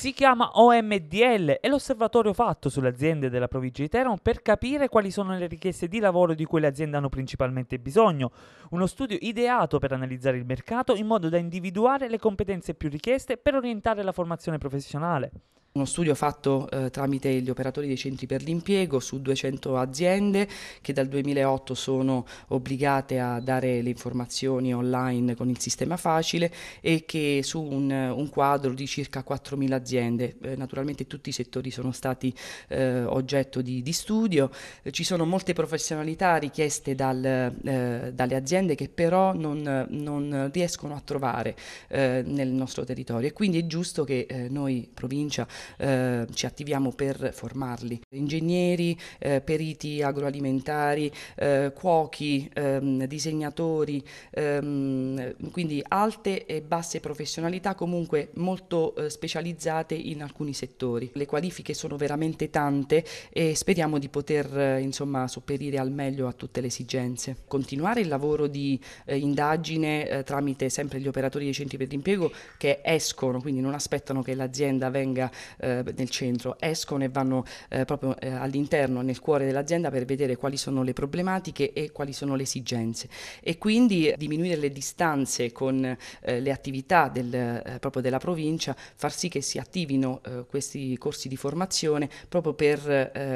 Si chiama OMDL, è l'osservatorio fatto sulle aziende della provincia di Teramo per capire quali sono le richieste di lavoro di cui le aziende hanno principalmente bisogno. Uno studio ideato per analizzare il mercato in modo da individuare le competenze più richieste per orientare la formazione professionale. Uno studio fatto eh, tramite gli operatori dei centri per l'impiego su 200 aziende che dal 2008 sono obbligate a dare le informazioni online con il sistema facile e che su un, un quadro di circa 4.000 aziende, eh, naturalmente tutti i settori sono stati eh, oggetto di, di studio, eh, ci sono molte professionalità richieste dal, eh, dalle aziende che però non, non riescono a trovare eh, nel nostro territorio e quindi è giusto che noi provincia eh, ci attiviamo per formarli. Ingegneri, eh, periti agroalimentari, eh, cuochi, ehm, disegnatori, ehm, quindi alte e basse professionalità comunque molto eh, specializzate in alcuni settori. Le qualifiche sono veramente tante e speriamo di poter eh, insomma sopperire al meglio a tutte le esigenze. Continuare il lavoro di eh, indagine tramite sempre gli operatori dei centri per l'impiego che escono, quindi non aspettano che l'azienda venga eh, nel centro, escono e vanno eh, proprio eh, all'interno, nel cuore dell'azienda per vedere quali sono le problematiche e quali sono le esigenze e quindi diminuire le distanze con eh, le attività del, eh, proprio della provincia, far sì che si attivino eh, questi corsi di formazione proprio per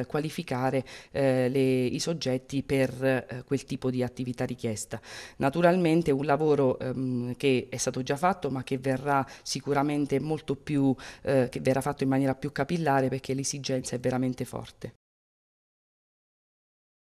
qualificare le, i soggetti per quel tipo di attività richiesta. Naturalmente un lavoro ehm, che è stato già fatto ma che verrà sicuramente molto più, che verrà fatto in maniera più capillare perché l'esigenza è veramente forte.